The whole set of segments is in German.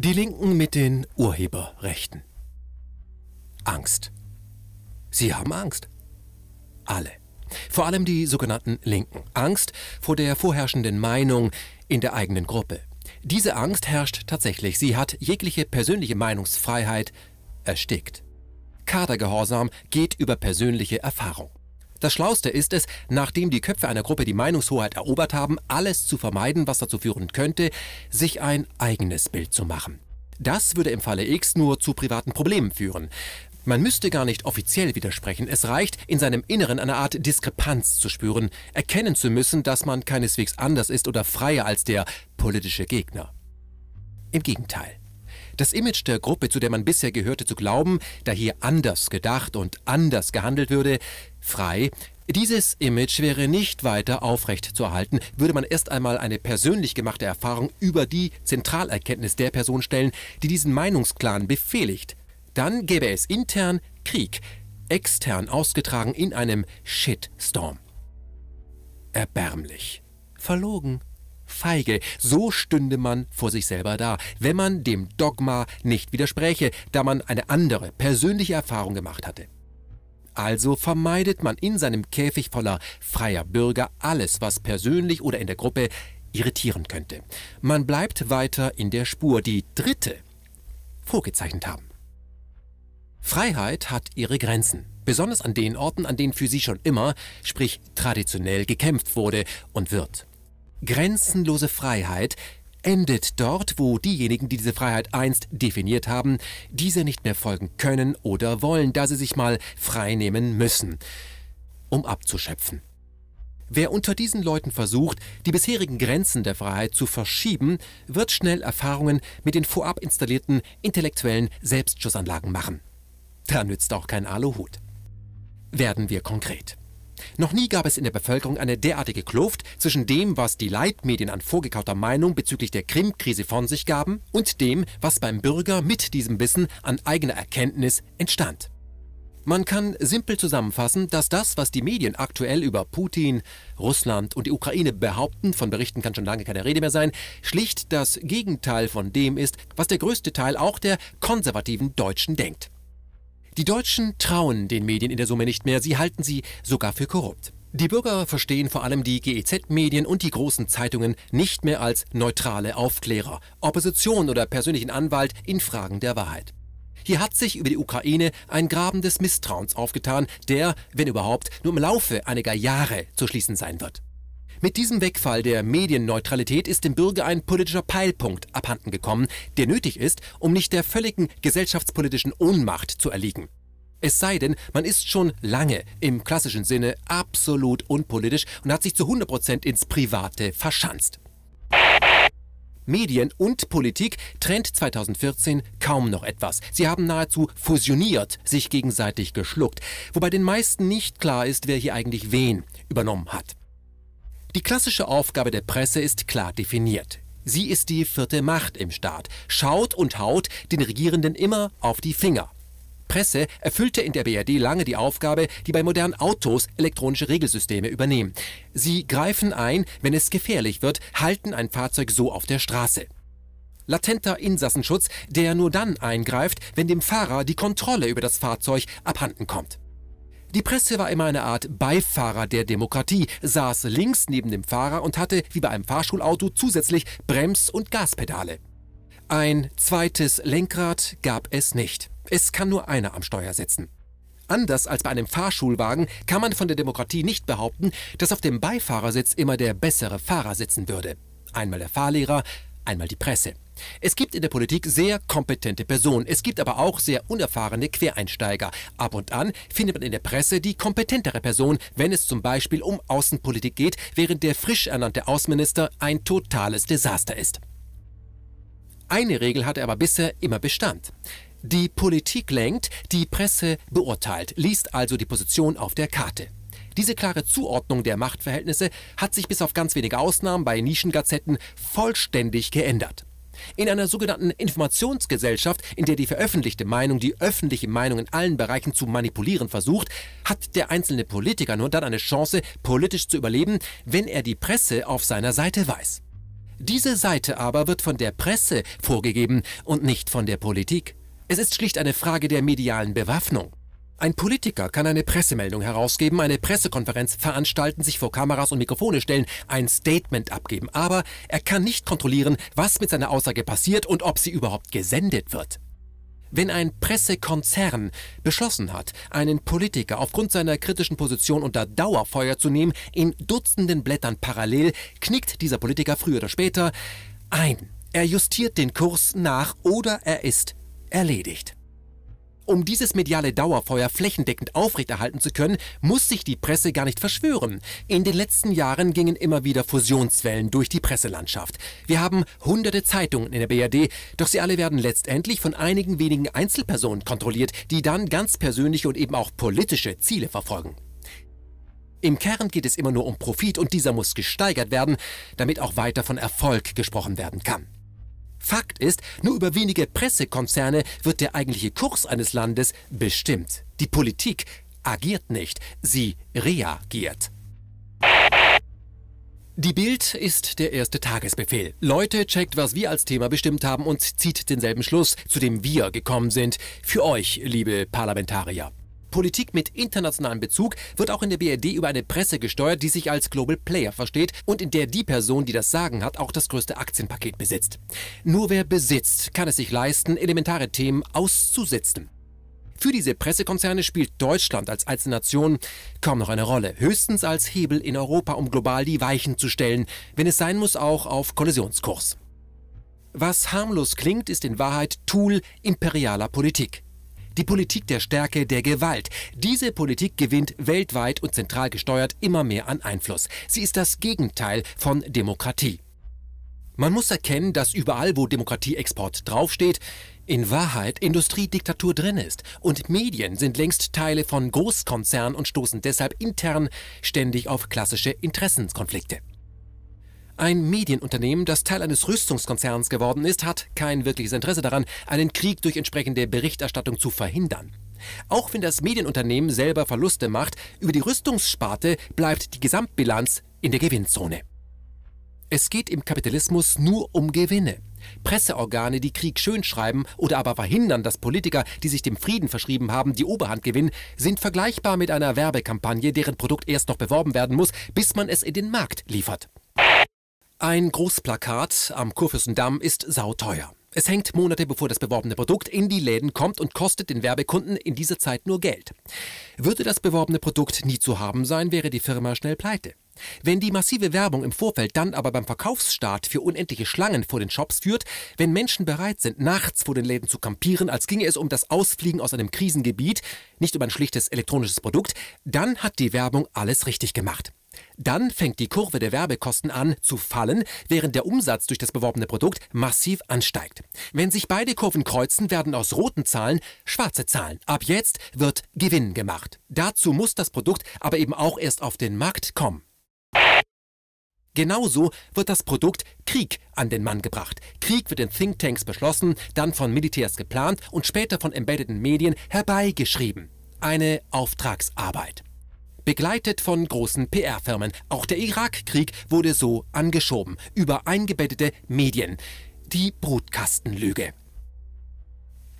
Die Linken mit den Urheberrechten. Angst. Sie haben Angst. Alle. Vor allem die sogenannten Linken. Angst vor der vorherrschenden Meinung in der eigenen Gruppe. Diese Angst herrscht tatsächlich. Sie hat jegliche persönliche Meinungsfreiheit erstickt. Kadergehorsam geht über persönliche Erfahrung. Das Schlauste ist es, nachdem die Köpfe einer Gruppe die Meinungshoheit erobert haben, alles zu vermeiden, was dazu führen könnte, sich ein eigenes Bild zu machen. Das würde im Falle X nur zu privaten Problemen führen. Man müsste gar nicht offiziell widersprechen, es reicht, in seinem Inneren eine Art Diskrepanz zu spüren, erkennen zu müssen, dass man keineswegs anders ist oder freier als der politische Gegner. Im Gegenteil. Das Image der Gruppe, zu der man bisher gehörte, zu glauben, da hier anders gedacht und anders gehandelt würde, frei, dieses Image wäre nicht weiter aufrecht zu erhalten, würde man erst einmal eine persönlich gemachte Erfahrung über die Zentralerkenntnis der Person stellen, die diesen Meinungsklan befehligt. Dann gäbe es intern Krieg, extern ausgetragen in einem Shitstorm. Erbärmlich. Verlogen feige. So stünde man vor sich selber da, wenn man dem Dogma nicht widerspräche, da man eine andere, persönliche Erfahrung gemacht hatte. Also vermeidet man in seinem Käfig voller freier Bürger alles, was persönlich oder in der Gruppe irritieren könnte. Man bleibt weiter in der Spur, die Dritte vorgezeichnet haben. Freiheit hat ihre Grenzen, besonders an den Orten, an denen für sie schon immer, sprich traditionell, gekämpft wurde und wird. Grenzenlose Freiheit endet dort, wo diejenigen, die diese Freiheit einst definiert haben, diese nicht mehr folgen können oder wollen, da sie sich mal freinehmen müssen, um abzuschöpfen. Wer unter diesen Leuten versucht, die bisherigen Grenzen der Freiheit zu verschieben, wird schnell Erfahrungen mit den vorab installierten intellektuellen Selbstschussanlagen machen. Da nützt auch kein Aluhut. Werden wir konkret. Noch nie gab es in der Bevölkerung eine derartige Kluft zwischen dem, was die Leitmedien an vorgekauter Meinung bezüglich der Krim-Krise von sich gaben, und dem, was beim Bürger mit diesem Wissen an eigener Erkenntnis entstand. Man kann simpel zusammenfassen, dass das, was die Medien aktuell über Putin, Russland und die Ukraine behaupten, von Berichten kann schon lange keine Rede mehr sein, schlicht das Gegenteil von dem ist, was der größte Teil auch der konservativen Deutschen denkt. Die Deutschen trauen den Medien in der Summe nicht mehr, sie halten sie sogar für korrupt. Die Bürger verstehen vor allem die GEZ-Medien und die großen Zeitungen nicht mehr als neutrale Aufklärer, Opposition oder persönlichen Anwalt in Fragen der Wahrheit. Hier hat sich über die Ukraine ein Graben des Misstrauens aufgetan, der, wenn überhaupt, nur im Laufe einiger Jahre zu schließen sein wird. Mit diesem Wegfall der Medienneutralität ist dem Bürger ein politischer Peilpunkt abhandengekommen, der nötig ist, um nicht der völligen gesellschaftspolitischen Ohnmacht zu erliegen. Es sei denn, man ist schon lange im klassischen Sinne absolut unpolitisch und hat sich zu 100% ins Private verschanzt. Medien und Politik trennt 2014 kaum noch etwas. Sie haben nahezu fusioniert, sich gegenseitig geschluckt, wobei den meisten nicht klar ist, wer hier eigentlich wen übernommen hat. Die klassische Aufgabe der Presse ist klar definiert. Sie ist die vierte Macht im Staat, schaut und haut den Regierenden immer auf die Finger. Presse erfüllte in der BRD lange die Aufgabe, die bei modernen Autos elektronische Regelsysteme übernehmen. Sie greifen ein, wenn es gefährlich wird, halten ein Fahrzeug so auf der Straße. Latenter Insassenschutz, der nur dann eingreift, wenn dem Fahrer die Kontrolle über das Fahrzeug abhanden kommt. Die Presse war immer eine Art Beifahrer der Demokratie, saß links neben dem Fahrer und hatte, wie bei einem Fahrschulauto, zusätzlich Brems- und Gaspedale. Ein zweites Lenkrad gab es nicht. Es kann nur einer am Steuer sitzen. Anders als bei einem Fahrschulwagen kann man von der Demokratie nicht behaupten, dass auf dem Beifahrersitz immer der bessere Fahrer sitzen würde. Einmal der Fahrlehrer, einmal die Presse. Es gibt in der Politik sehr kompetente Personen. Es gibt aber auch sehr unerfahrene Quereinsteiger. Ab und an findet man in der Presse die kompetentere Person, wenn es zum Beispiel um Außenpolitik geht, während der frisch ernannte Außenminister ein totales Desaster ist. Eine Regel hat er aber bisher immer Bestand. Die Politik lenkt, die Presse beurteilt, liest also die Position auf der Karte. Diese klare Zuordnung der Machtverhältnisse hat sich bis auf ganz wenige Ausnahmen bei Nischengazetten vollständig geändert. In einer sogenannten Informationsgesellschaft, in der die veröffentlichte Meinung die öffentliche Meinung in allen Bereichen zu manipulieren versucht, hat der einzelne Politiker nur dann eine Chance, politisch zu überleben, wenn er die Presse auf seiner Seite weiß. Diese Seite aber wird von der Presse vorgegeben und nicht von der Politik. Es ist schlicht eine Frage der medialen Bewaffnung. Ein Politiker kann eine Pressemeldung herausgeben, eine Pressekonferenz veranstalten, sich vor Kameras und Mikrofone stellen, ein Statement abgeben. Aber er kann nicht kontrollieren, was mit seiner Aussage passiert und ob sie überhaupt gesendet wird. Wenn ein Pressekonzern beschlossen hat, einen Politiker aufgrund seiner kritischen Position unter Dauerfeuer zu nehmen, in Dutzenden Blättern parallel, knickt dieser Politiker früher oder später ein. Er justiert den Kurs nach oder er ist erledigt. Um dieses mediale Dauerfeuer flächendeckend aufrechterhalten zu können, muss sich die Presse gar nicht verschwören. In den letzten Jahren gingen immer wieder Fusionswellen durch die Presselandschaft. Wir haben hunderte Zeitungen in der BRD, doch sie alle werden letztendlich von einigen wenigen Einzelpersonen kontrolliert, die dann ganz persönliche und eben auch politische Ziele verfolgen. Im Kern geht es immer nur um Profit und dieser muss gesteigert werden, damit auch weiter von Erfolg gesprochen werden kann. Fakt ist, nur über wenige Pressekonzerne wird der eigentliche Kurs eines Landes bestimmt. Die Politik agiert nicht, sie reagiert. Die Bild ist der erste Tagesbefehl. Leute, checkt, was wir als Thema bestimmt haben und zieht denselben Schluss, zu dem wir gekommen sind. Für euch, liebe Parlamentarier. Politik mit internationalem Bezug wird auch in der BRD über eine Presse gesteuert, die sich als Global Player versteht und in der die Person, die das Sagen hat, auch das größte Aktienpaket besitzt. Nur wer besitzt, kann es sich leisten, elementare Themen auszusetzen. Für diese Pressekonzerne spielt Deutschland als Einzelnation kaum noch eine Rolle, höchstens als Hebel in Europa, um global die Weichen zu stellen, wenn es sein muss, auch auf Kollisionskurs. Was harmlos klingt, ist in Wahrheit Tool imperialer Politik. Die Politik der Stärke, der Gewalt. Diese Politik gewinnt weltweit und zentral gesteuert immer mehr an Einfluss. Sie ist das Gegenteil von Demokratie. Man muss erkennen, dass überall, wo Demokratieexport draufsteht, in Wahrheit Industriediktatur drin ist. Und Medien sind längst Teile von Großkonzernen und stoßen deshalb intern ständig auf klassische Interessenkonflikte. Ein Medienunternehmen, das Teil eines Rüstungskonzerns geworden ist, hat kein wirkliches Interesse daran, einen Krieg durch entsprechende Berichterstattung zu verhindern. Auch wenn das Medienunternehmen selber Verluste macht, über die Rüstungssparte bleibt die Gesamtbilanz in der Gewinnzone. Es geht im Kapitalismus nur um Gewinne. Presseorgane, die Krieg schönschreiben oder aber verhindern, dass Politiker, die sich dem Frieden verschrieben haben, die Oberhand gewinnen, sind vergleichbar mit einer Werbekampagne, deren Produkt erst noch beworben werden muss, bis man es in den Markt liefert. Ein Großplakat am Kurfürstendamm ist sauteuer. Es hängt Monate bevor das beworbene Produkt in die Läden kommt und kostet den Werbekunden in dieser Zeit nur Geld. Würde das beworbene Produkt nie zu haben sein, wäre die Firma schnell pleite. Wenn die massive Werbung im Vorfeld dann aber beim Verkaufsstart für unendliche Schlangen vor den Shops führt, wenn Menschen bereit sind, nachts vor den Läden zu kampieren, als ginge es um das Ausfliegen aus einem Krisengebiet, nicht um ein schlichtes elektronisches Produkt, dann hat die Werbung alles richtig gemacht. Dann fängt die Kurve der Werbekosten an zu fallen, während der Umsatz durch das beworbene Produkt massiv ansteigt. Wenn sich beide Kurven kreuzen, werden aus roten Zahlen schwarze Zahlen. Ab jetzt wird Gewinn gemacht. Dazu muss das Produkt aber eben auch erst auf den Markt kommen. Genauso wird das Produkt Krieg an den Mann gebracht. Krieg wird in Thinktanks beschlossen, dann von Militärs geplant und später von embeddeten Medien herbeigeschrieben. Eine Auftragsarbeit. Begleitet von großen PR-Firmen. Auch der Irakkrieg wurde so angeschoben über eingebettete Medien. Die Brutkastenlüge.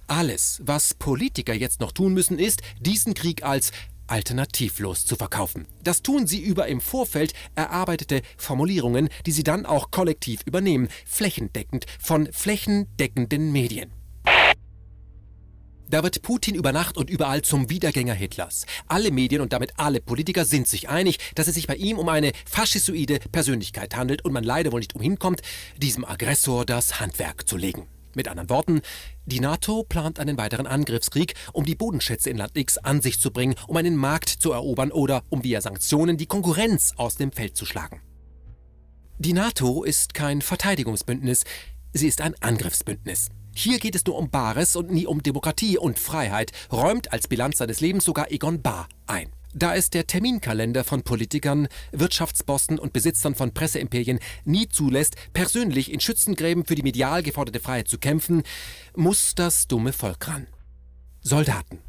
Alles, was Politiker jetzt noch tun müssen, ist, diesen Krieg als alternativlos zu verkaufen. Das tun sie über im Vorfeld erarbeitete Formulierungen, die sie dann auch kollektiv übernehmen, flächendeckend von flächendeckenden Medien. Da wird Putin über Nacht und überall zum Wiedergänger Hitlers. Alle Medien und damit alle Politiker sind sich einig, dass es sich bei ihm um eine faschistoide Persönlichkeit handelt und man leider wohl nicht umhin kommt, diesem Aggressor das Handwerk zu legen. Mit anderen Worten, die NATO plant einen weiteren Angriffskrieg, um die Bodenschätze in Land X an sich zu bringen, um einen Markt zu erobern oder um via Sanktionen die Konkurrenz aus dem Feld zu schlagen. Die NATO ist kein Verteidigungsbündnis, sie ist ein Angriffsbündnis. Hier geht es nur um Bares und nie um Demokratie und Freiheit, räumt als Bilanz seines Lebens sogar Egon Bahr ein. Da es der Terminkalender von Politikern, Wirtschaftsbossen und Besitzern von Presseimperien nie zulässt, persönlich in Schützengräben für die medial geforderte Freiheit zu kämpfen, muss das dumme Volk ran. Soldaten.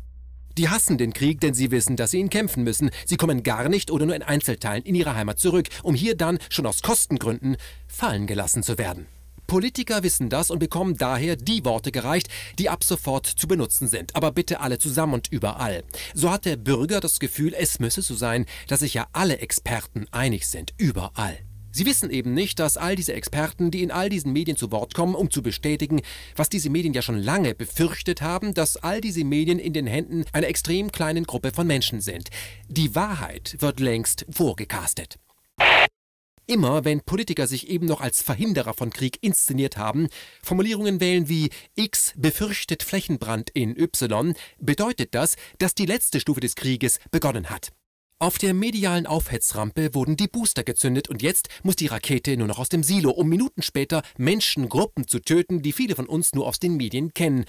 Die hassen den Krieg, denn sie wissen, dass sie ihn kämpfen müssen. Sie kommen gar nicht oder nur in Einzelteilen in ihre Heimat zurück, um hier dann, schon aus Kostengründen, fallen gelassen zu werden. Politiker wissen das und bekommen daher die Worte gereicht, die ab sofort zu benutzen sind. Aber bitte alle zusammen und überall. So hat der Bürger das Gefühl, es müsse so sein, dass sich ja alle Experten einig sind. Überall. Sie wissen eben nicht, dass all diese Experten, die in all diesen Medien zu Wort kommen, um zu bestätigen, was diese Medien ja schon lange befürchtet haben, dass all diese Medien in den Händen einer extrem kleinen Gruppe von Menschen sind. Die Wahrheit wird längst vorgecastet immer, wenn Politiker sich eben noch als Verhinderer von Krieg inszeniert haben, Formulierungen wählen wie X befürchtet Flächenbrand in Y, bedeutet das, dass die letzte Stufe des Krieges begonnen hat. Auf der medialen Aufhetzrampe wurden die Booster gezündet und jetzt muss die Rakete nur noch aus dem Silo, um Minuten später Menschengruppen zu töten, die viele von uns nur aus den Medien kennen.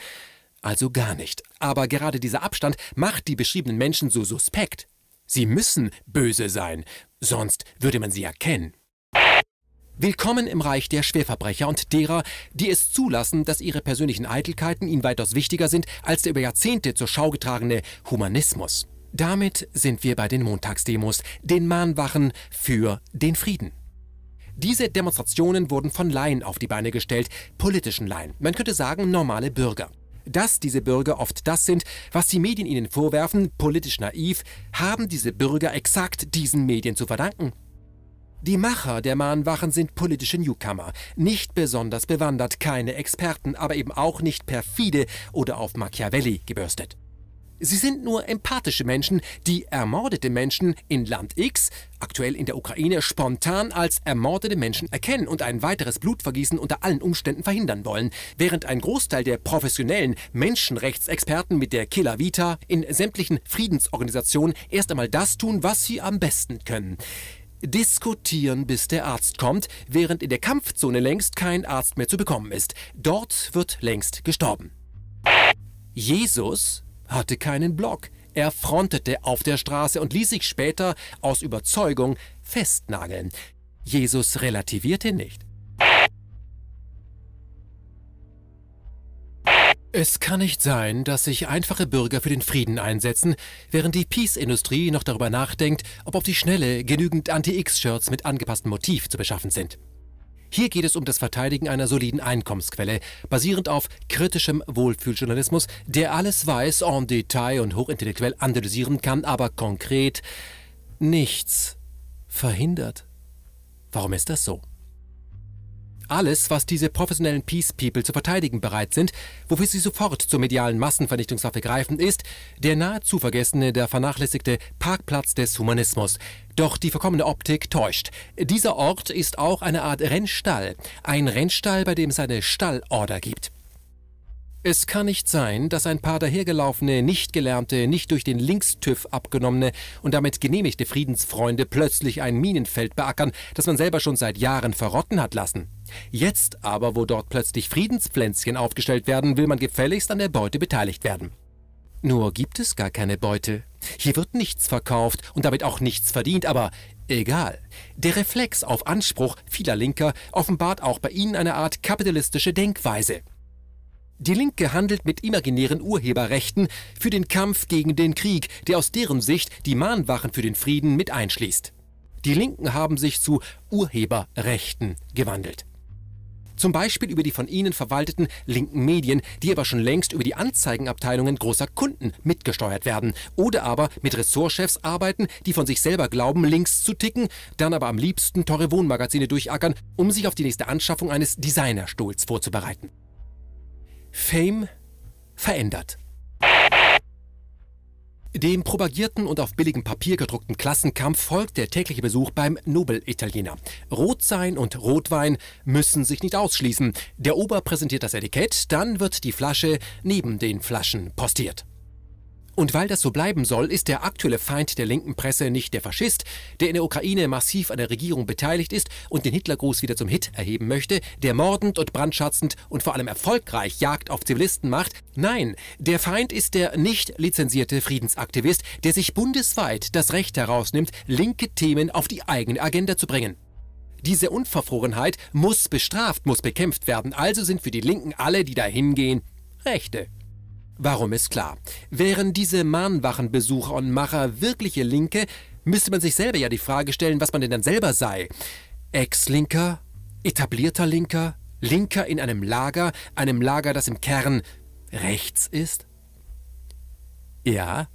Also gar nicht. Aber gerade dieser Abstand macht die beschriebenen Menschen so suspekt. Sie müssen böse sein, sonst würde man sie erkennen. Willkommen im Reich der Schwerverbrecher und derer, die es zulassen, dass ihre persönlichen Eitelkeiten ihnen weitaus wichtiger sind als der über Jahrzehnte zur Schau getragene Humanismus. Damit sind wir bei den Montagsdemos, den Mahnwachen für den Frieden. Diese Demonstrationen wurden von Laien auf die Beine gestellt, politischen Laien, man könnte sagen normale Bürger. Dass diese Bürger oft das sind, was die Medien ihnen vorwerfen, politisch naiv, haben diese Bürger exakt diesen Medien zu verdanken. Die Macher der Mahnwachen sind politische Newcomer, nicht besonders bewandert, keine Experten, aber eben auch nicht perfide oder auf Machiavelli gebürstet. Sie sind nur empathische Menschen, die ermordete Menschen in Land X, aktuell in der Ukraine, spontan als ermordete Menschen erkennen und ein weiteres Blutvergießen unter allen Umständen verhindern wollen, während ein Großteil der professionellen Menschenrechtsexperten mit der Killer Vita in sämtlichen Friedensorganisationen erst einmal das tun, was sie am besten können. Diskutieren, bis der Arzt kommt, während in der Kampfzone längst kein Arzt mehr zu bekommen ist. Dort wird längst gestorben. Jesus hatte keinen Block. Er frontete auf der Straße und ließ sich später aus Überzeugung festnageln. Jesus relativierte nicht. Es kann nicht sein, dass sich einfache Bürger für den Frieden einsetzen, während die Peace-Industrie noch darüber nachdenkt, ob auf die Schnelle genügend Anti-X-Shirts mit angepasstem Motiv zu beschaffen sind. Hier geht es um das Verteidigen einer soliden Einkommensquelle, basierend auf kritischem Wohlfühljournalismus, der alles weiß, en Detail und hochintellektuell analysieren kann, aber konkret nichts verhindert. Warum ist das so? alles, was diese professionellen Peace People zu verteidigen bereit sind, wofür sie sofort zur medialen Massenvernichtungswaffe greifen, ist der nahezu vergessene, der vernachlässigte Parkplatz des Humanismus. Doch die verkommene Optik täuscht. Dieser Ort ist auch eine Art Rennstall. Ein Rennstall, bei dem es eine Stallorder gibt. Es kann nicht sein, dass ein paar dahergelaufene, nicht gelernte, nicht durch den Linkstüv abgenommene und damit genehmigte Friedensfreunde plötzlich ein Minenfeld beackern, das man selber schon seit Jahren verrotten hat lassen. Jetzt aber, wo dort plötzlich Friedenspflänzchen aufgestellt werden, will man gefälligst an der Beute beteiligt werden. Nur gibt es gar keine Beute. Hier wird nichts verkauft und damit auch nichts verdient, aber egal. Der Reflex auf Anspruch vieler Linker offenbart auch bei ihnen eine Art kapitalistische Denkweise. Die Linke handelt mit imaginären Urheberrechten für den Kampf gegen den Krieg, der aus deren Sicht die Mahnwachen für den Frieden mit einschließt. Die Linken haben sich zu Urheberrechten gewandelt. Zum Beispiel über die von ihnen verwalteten linken Medien, die aber schon längst über die Anzeigenabteilungen großer Kunden mitgesteuert werden. Oder aber mit Ressortchefs arbeiten, die von sich selber glauben, links zu ticken, dann aber am liebsten teure Wohnmagazine durchackern, um sich auf die nächste Anschaffung eines Designerstuhls vorzubereiten. Fame verändert. Dem propagierten und auf billigem Papier gedruckten Klassenkampf folgt der tägliche Besuch beim Nobel-Italiener. Rotsein und Rotwein müssen sich nicht ausschließen. Der Ober präsentiert das Etikett, dann wird die Flasche neben den Flaschen postiert. Und weil das so bleiben soll, ist der aktuelle Feind der linken Presse nicht der Faschist, der in der Ukraine massiv an der Regierung beteiligt ist und den Hitlergruß wieder zum Hit erheben möchte, der mordend und brandschatzend und vor allem erfolgreich Jagd auf Zivilisten macht. Nein, der Feind ist der nicht lizenzierte Friedensaktivist, der sich bundesweit das Recht herausnimmt, linke Themen auf die eigene Agenda zu bringen. Diese Unverfrorenheit muss bestraft, muss bekämpft werden. Also sind für die Linken alle, die da hingehen, Rechte. Warum ist klar. Wären diese Mahnwachenbesucher und Macher wirkliche Linke, müsste man sich selber ja die Frage stellen, was man denn dann selber sei. Ex-Linker, etablierter Linker, Linker in einem Lager, einem Lager, das im Kern rechts ist? Ja.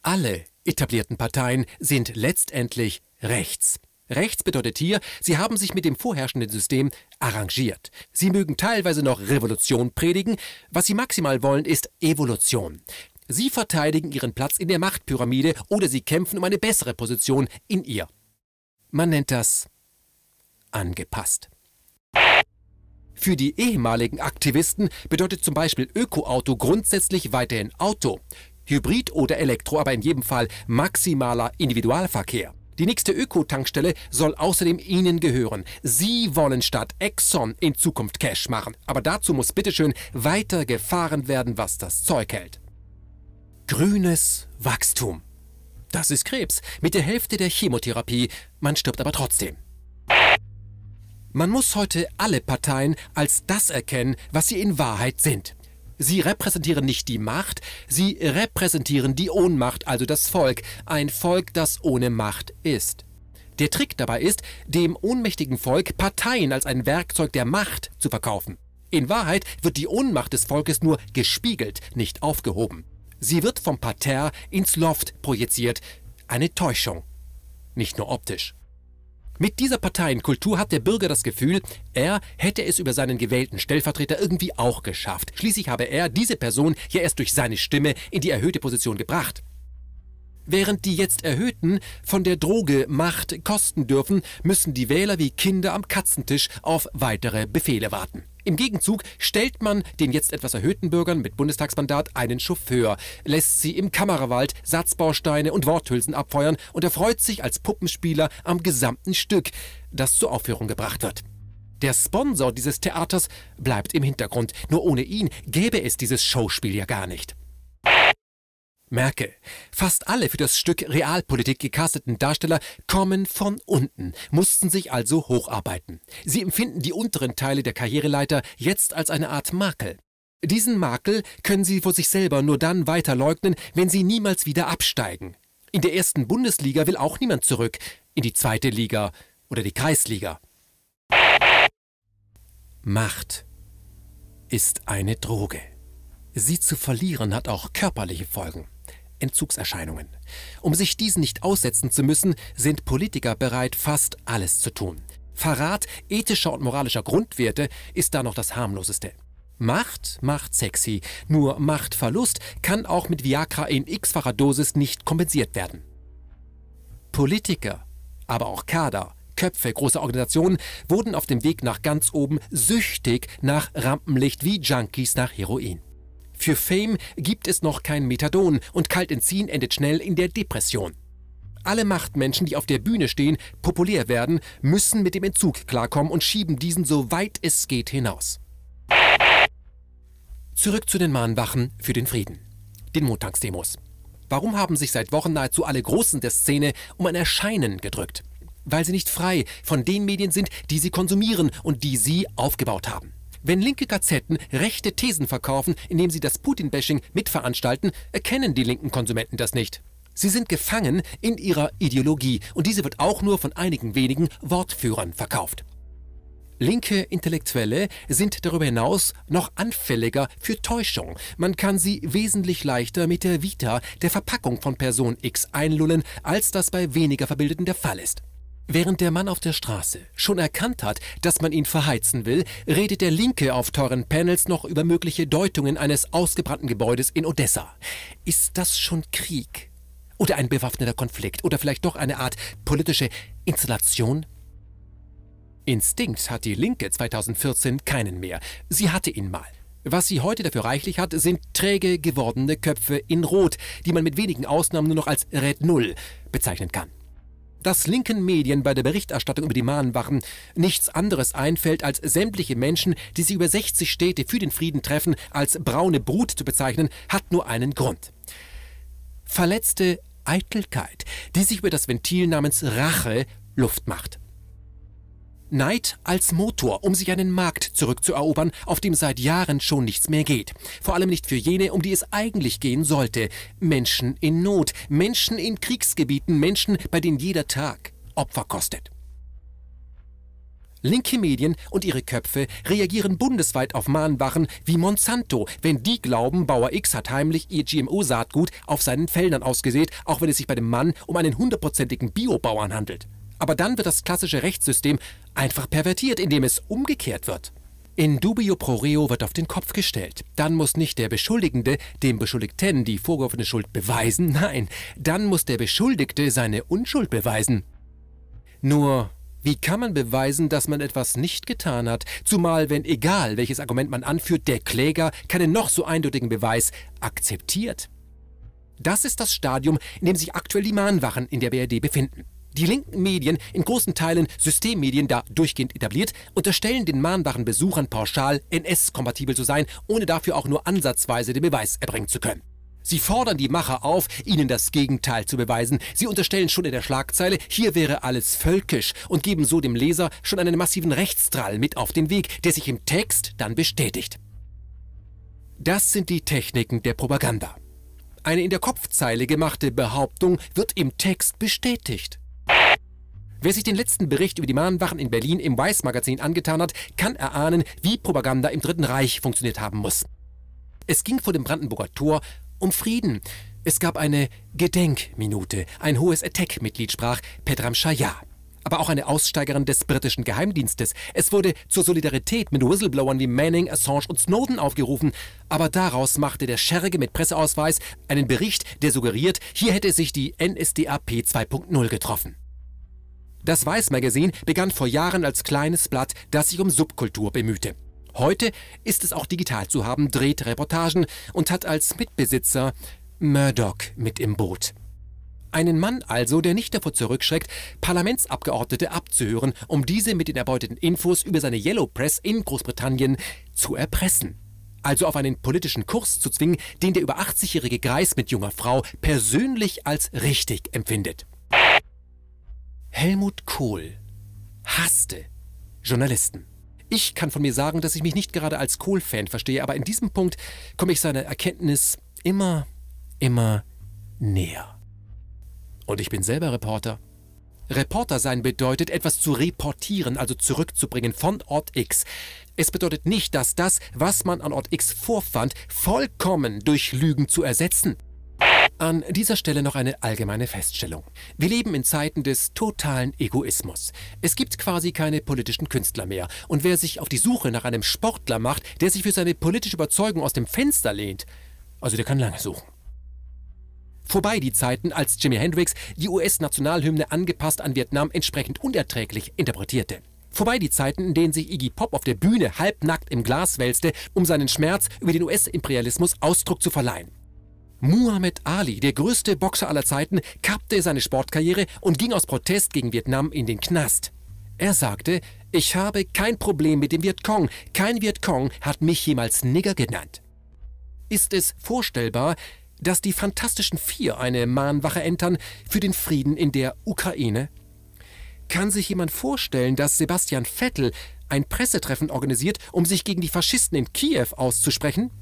Alle etablierten Parteien sind letztendlich rechts. Rechts bedeutet hier, sie haben sich mit dem vorherrschenden System arrangiert. Sie mögen teilweise noch Revolution predigen, was sie maximal wollen, ist Evolution. Sie verteidigen ihren Platz in der Machtpyramide oder sie kämpfen um eine bessere Position in ihr. Man nennt das angepasst. Für die ehemaligen Aktivisten bedeutet zum Beispiel Ökoauto grundsätzlich weiterhin Auto, Hybrid oder Elektro aber in jedem Fall maximaler Individualverkehr. Die nächste Ökotankstelle soll außerdem Ihnen gehören. Sie wollen statt Exxon in Zukunft Cash machen. Aber dazu muss bitteschön weiter gefahren werden, was das Zeug hält. Grünes Wachstum. Das ist Krebs. Mit der Hälfte der Chemotherapie. Man stirbt aber trotzdem. Man muss heute alle Parteien als das erkennen, was sie in Wahrheit sind. Sie repräsentieren nicht die Macht, sie repräsentieren die Ohnmacht, also das Volk, ein Volk, das ohne Macht ist. Der Trick dabei ist, dem ohnmächtigen Volk Parteien als ein Werkzeug der Macht zu verkaufen. In Wahrheit wird die Ohnmacht des Volkes nur gespiegelt, nicht aufgehoben. Sie wird vom Parterre ins Loft projiziert. Eine Täuschung. Nicht nur optisch. Mit dieser Parteienkultur hat der Bürger das Gefühl, er hätte es über seinen gewählten Stellvertreter irgendwie auch geschafft. Schließlich habe er diese Person ja erst durch seine Stimme in die erhöhte Position gebracht. Während die jetzt Erhöhten von der Droge Macht kosten dürfen, müssen die Wähler wie Kinder am Katzentisch auf weitere Befehle warten. Im Gegenzug stellt man den jetzt etwas erhöhten Bürgern mit Bundestagsmandat einen Chauffeur, lässt sie im Kamerawald Satzbausteine und Worthülsen abfeuern und erfreut sich als Puppenspieler am gesamten Stück, das zur Aufführung gebracht wird. Der Sponsor dieses Theaters bleibt im Hintergrund. Nur ohne ihn gäbe es dieses Schauspiel ja gar nicht. Merke, fast alle für das Stück Realpolitik gecasteten Darsteller kommen von unten, mussten sich also hocharbeiten. Sie empfinden die unteren Teile der Karriereleiter jetzt als eine Art Makel. Diesen Makel können sie vor sich selber nur dann weiter leugnen, wenn sie niemals wieder absteigen. In der ersten Bundesliga will auch niemand zurück, in die zweite Liga oder die Kreisliga. Macht ist eine Droge. Sie zu verlieren hat auch körperliche Folgen. Entzugserscheinungen. Um sich diesen nicht aussetzen zu müssen, sind Politiker bereit, fast alles zu tun. Verrat ethischer und moralischer Grundwerte ist da noch das harmloseste. Macht macht sexy, nur Machtverlust kann auch mit Viagra in x-facher Dosis nicht kompensiert werden. Politiker, aber auch Kader, Köpfe großer Organisationen wurden auf dem Weg nach ganz oben süchtig nach Rampenlicht wie Junkies nach Heroin. Für Fame gibt es noch kein Methadon und Kaltenziehen endet schnell in der Depression. Alle Machtmenschen, die auf der Bühne stehen, populär werden, müssen mit dem Entzug klarkommen und schieben diesen so weit es geht hinaus. Zurück zu den Mahnwachen für den Frieden, den Montagsdemos. Warum haben sich seit Wochen nahezu alle Großen der Szene um ein Erscheinen gedrückt? Weil sie nicht frei von den Medien sind, die sie konsumieren und die sie aufgebaut haben. Wenn linke Gazetten rechte Thesen verkaufen, indem sie das Putin-Bashing mitveranstalten, erkennen die linken Konsumenten das nicht. Sie sind gefangen in ihrer Ideologie und diese wird auch nur von einigen wenigen Wortführern verkauft. Linke Intellektuelle sind darüber hinaus noch anfälliger für Täuschung. Man kann sie wesentlich leichter mit der Vita, der Verpackung von Person X einlullen, als das bei weniger Verbildeten der Fall ist. Während der Mann auf der Straße schon erkannt hat, dass man ihn verheizen will, redet der Linke auf teuren Panels noch über mögliche Deutungen eines ausgebrannten Gebäudes in Odessa. Ist das schon Krieg? Oder ein bewaffneter Konflikt? Oder vielleicht doch eine Art politische Installation? Instinkt hat die Linke 2014 keinen mehr. Sie hatte ihn mal. Was sie heute dafür reichlich hat, sind träge gewordene Köpfe in Rot, die man mit wenigen Ausnahmen nur noch als Red Null bezeichnen kann dass linken Medien bei der Berichterstattung über die Mahnwachen nichts anderes einfällt, als sämtliche Menschen, die sich über 60 Städte für den Frieden treffen, als braune Brut zu bezeichnen, hat nur einen Grund. Verletzte Eitelkeit, die sich über das Ventil namens Rache Luft macht. Neid als Motor, um sich einen Markt zurückzuerobern, auf dem seit Jahren schon nichts mehr geht. Vor allem nicht für jene, um die es eigentlich gehen sollte. Menschen in Not, Menschen in Kriegsgebieten, Menschen, bei denen jeder Tag Opfer kostet. Linke Medien und ihre Köpfe reagieren bundesweit auf Mahnwachen wie Monsanto, wenn die glauben, Bauer X hat heimlich ihr GMO-Saatgut auf seinen Feldern ausgesät, auch wenn es sich bei dem Mann um einen hundertprozentigen Biobauern handelt. Aber dann wird das klassische Rechtssystem einfach pervertiert, indem es umgekehrt wird. In dubio pro reo wird auf den Kopf gestellt. Dann muss nicht der Beschuldigende dem Beschuldigten die vorgeworfene Schuld beweisen, nein, dann muss der Beschuldigte seine Unschuld beweisen. Nur, wie kann man beweisen, dass man etwas nicht getan hat? Zumal, wenn egal welches Argument man anführt, der Kläger keinen noch so eindeutigen Beweis akzeptiert. Das ist das Stadium, in dem sich aktuell die Mahnwachen in der BRD befinden. Die linken Medien, in großen Teilen Systemmedien, da durchgehend etabliert, unterstellen den mahnbaren Besuchern pauschal, NS-kompatibel zu sein, ohne dafür auch nur ansatzweise den Beweis erbringen zu können. Sie fordern die Macher auf, ihnen das Gegenteil zu beweisen. Sie unterstellen schon in der Schlagzeile, hier wäre alles völkisch und geben so dem Leser schon einen massiven Rechtsdrall mit auf den Weg, der sich im Text dann bestätigt. Das sind die Techniken der Propaganda. Eine in der Kopfzeile gemachte Behauptung wird im Text bestätigt. Wer sich den letzten Bericht über die Mahnwachen in Berlin im Weiß-Magazin angetan hat, kann erahnen, wie Propaganda im Dritten Reich funktioniert haben muss. Es ging vor dem Brandenburger Tor um Frieden. Es gab eine Gedenkminute. Ein hohes Attack-Mitglied sprach Petram Shaya. Aber auch eine Aussteigerin des britischen Geheimdienstes. Es wurde zur Solidarität mit Whistleblowern wie Manning, Assange und Snowden aufgerufen. Aber daraus machte der Scherge mit Presseausweis einen Bericht, der suggeriert, hier hätte sich die NSDAP 2.0 getroffen. Das Weiß Magazine begann vor Jahren als kleines Blatt, das sich um Subkultur bemühte. Heute ist es auch digital zu haben, dreht Reportagen und hat als Mitbesitzer Murdoch mit im Boot. Einen Mann also, der nicht davor zurückschreckt, Parlamentsabgeordnete abzuhören, um diese mit den erbeuteten Infos über seine Yellow Press in Großbritannien zu erpressen. Also auf einen politischen Kurs zu zwingen, den der über 80-jährige Greis mit junger Frau persönlich als richtig empfindet. Helmut Kohl hasste Journalisten. Ich kann von mir sagen, dass ich mich nicht gerade als Kohl-Fan verstehe, aber in diesem Punkt komme ich seiner Erkenntnis immer, immer näher. Und ich bin selber Reporter. Reporter sein bedeutet, etwas zu reportieren, also zurückzubringen von Ort X. Es bedeutet nicht, dass das, was man an Ort X vorfand, vollkommen durch Lügen zu ersetzen an dieser Stelle noch eine allgemeine Feststellung. Wir leben in Zeiten des totalen Egoismus. Es gibt quasi keine politischen Künstler mehr. Und wer sich auf die Suche nach einem Sportler macht, der sich für seine politische Überzeugung aus dem Fenster lehnt, also der kann lange suchen. Vorbei die Zeiten, als Jimi Hendrix die US-Nationalhymne angepasst an Vietnam entsprechend unerträglich interpretierte. Vorbei die Zeiten, in denen sich Iggy Pop auf der Bühne halbnackt im Glas wälzte, um seinen Schmerz über den US-Imperialismus Ausdruck zu verleihen. Muhammad Ali, der größte Boxer aller Zeiten, kappte seine Sportkarriere und ging aus Protest gegen Vietnam in den Knast. Er sagte, ich habe kein Problem mit dem Vietcong. Kein Vietcong hat mich jemals Nigger genannt. Ist es vorstellbar, dass die Fantastischen Vier eine Mahnwache entern für den Frieden in der Ukraine? Kann sich jemand vorstellen, dass Sebastian Vettel ein Pressetreffen organisiert, um sich gegen die Faschisten in Kiew auszusprechen?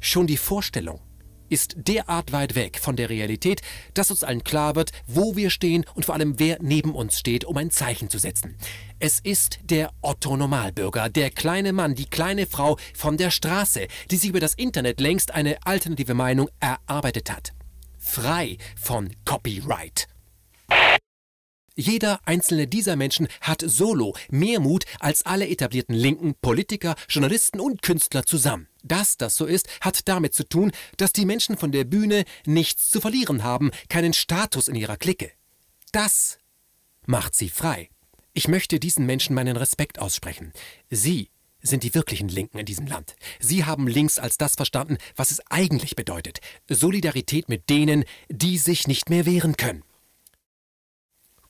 Schon die Vorstellung ist derart weit weg von der Realität, dass uns allen klar wird, wo wir stehen und vor allem wer neben uns steht, um ein Zeichen zu setzen. Es ist der Otto Normalbürger, der kleine Mann, die kleine Frau von der Straße, die sich über das Internet längst eine alternative Meinung erarbeitet hat. Frei von Copyright. Jeder einzelne dieser Menschen hat solo mehr Mut als alle etablierten Linken, Politiker, Journalisten und Künstler zusammen. Dass das so ist, hat damit zu tun, dass die Menschen von der Bühne nichts zu verlieren haben, keinen Status in ihrer Clique. Das macht sie frei. Ich möchte diesen Menschen meinen Respekt aussprechen. Sie sind die wirklichen Linken in diesem Land. Sie haben links als das verstanden, was es eigentlich bedeutet. Solidarität mit denen, die sich nicht mehr wehren können.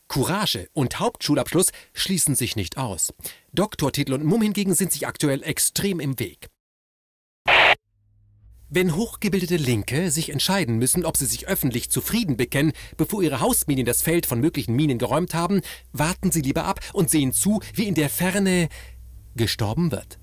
Courage und Hauptschulabschluss schließen sich nicht aus. Doktortitel und Mumm hingegen sind sich aktuell extrem im Weg. Wenn hochgebildete Linke sich entscheiden müssen, ob sie sich öffentlich zufrieden bekennen, bevor ihre Hausminen das Feld von möglichen Minen geräumt haben, warten sie lieber ab und sehen zu, wie in der Ferne gestorben wird.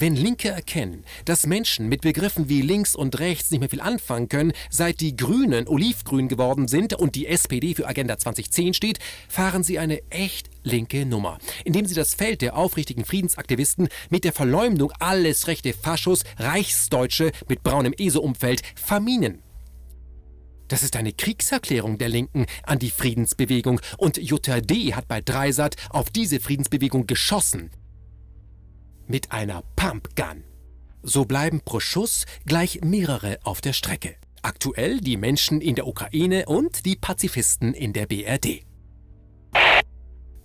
Wenn Linke erkennen, dass Menschen mit Begriffen wie links und rechts nicht mehr viel anfangen können, seit die Grünen olivgrün geworden sind und die SPD für Agenda 2010 steht, fahren sie eine echt linke Nummer, indem sie das Feld der aufrichtigen Friedensaktivisten mit der Verleumdung alles rechte Faschos, Reichsdeutsche mit braunem ESO-Umfeld verminen. Das ist eine Kriegserklärung der Linken an die Friedensbewegung und Jutta D. hat bei Dreisat auf diese Friedensbewegung geschossen mit einer Pumpgun. So bleiben pro Schuss gleich mehrere auf der Strecke. Aktuell die Menschen in der Ukraine und die Pazifisten in der BRD.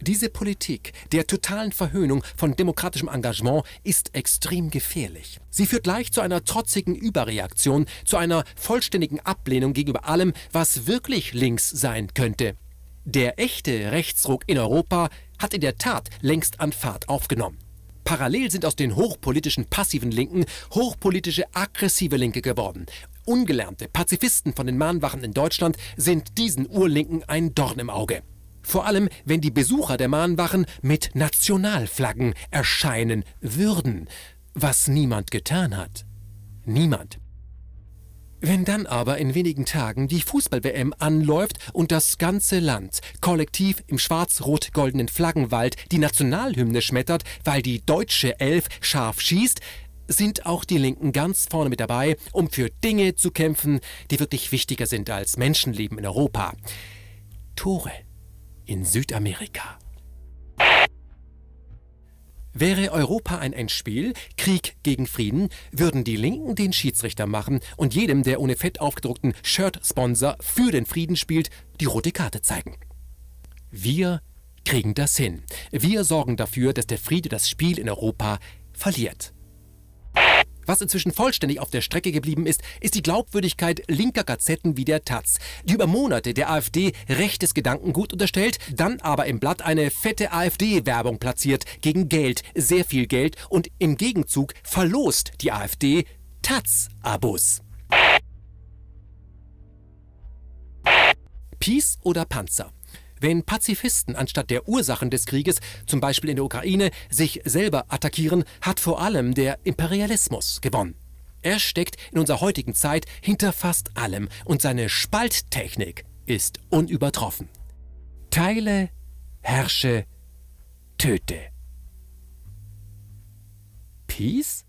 Diese Politik der totalen Verhöhnung von demokratischem Engagement ist extrem gefährlich. Sie führt leicht zu einer trotzigen Überreaktion, zu einer vollständigen Ablehnung gegenüber allem, was wirklich links sein könnte. Der echte Rechtsruck in Europa hat in der Tat längst an Fahrt aufgenommen. Parallel sind aus den hochpolitischen passiven Linken hochpolitische aggressive Linke geworden. Ungelernte Pazifisten von den Mahnwachen in Deutschland sind diesen Urlinken ein Dorn im Auge. Vor allem, wenn die Besucher der Mahnwachen mit Nationalflaggen erscheinen würden, was niemand getan hat. Niemand. Wenn dann aber in wenigen Tagen die Fußball-WM anläuft und das ganze Land kollektiv im schwarz-rot-goldenen Flaggenwald die Nationalhymne schmettert, weil die deutsche Elf scharf schießt, sind auch die Linken ganz vorne mit dabei, um für Dinge zu kämpfen, die wirklich wichtiger sind als Menschenleben in Europa. Tore in Südamerika. Wäre Europa ein Endspiel, Krieg gegen Frieden, würden die Linken den Schiedsrichter machen und jedem, der ohne fett aufgedruckten Shirt-Sponsor für den Frieden spielt, die rote Karte zeigen. Wir kriegen das hin. Wir sorgen dafür, dass der Friede das Spiel in Europa verliert. Was inzwischen vollständig auf der Strecke geblieben ist, ist die Glaubwürdigkeit linker Gazetten wie der Taz, die über Monate der AfD rechtes Gedankengut unterstellt, dann aber im Blatt eine fette AfD-Werbung platziert gegen Geld, sehr viel Geld und im Gegenzug verlost die AfD Taz-Abos. Peace oder Panzer? Wenn Pazifisten anstatt der Ursachen des Krieges, zum Beispiel in der Ukraine, sich selber attackieren, hat vor allem der Imperialismus gewonnen. Er steckt in unserer heutigen Zeit hinter fast allem und seine Spalttechnik ist unübertroffen. Teile, herrsche, töte. Peace?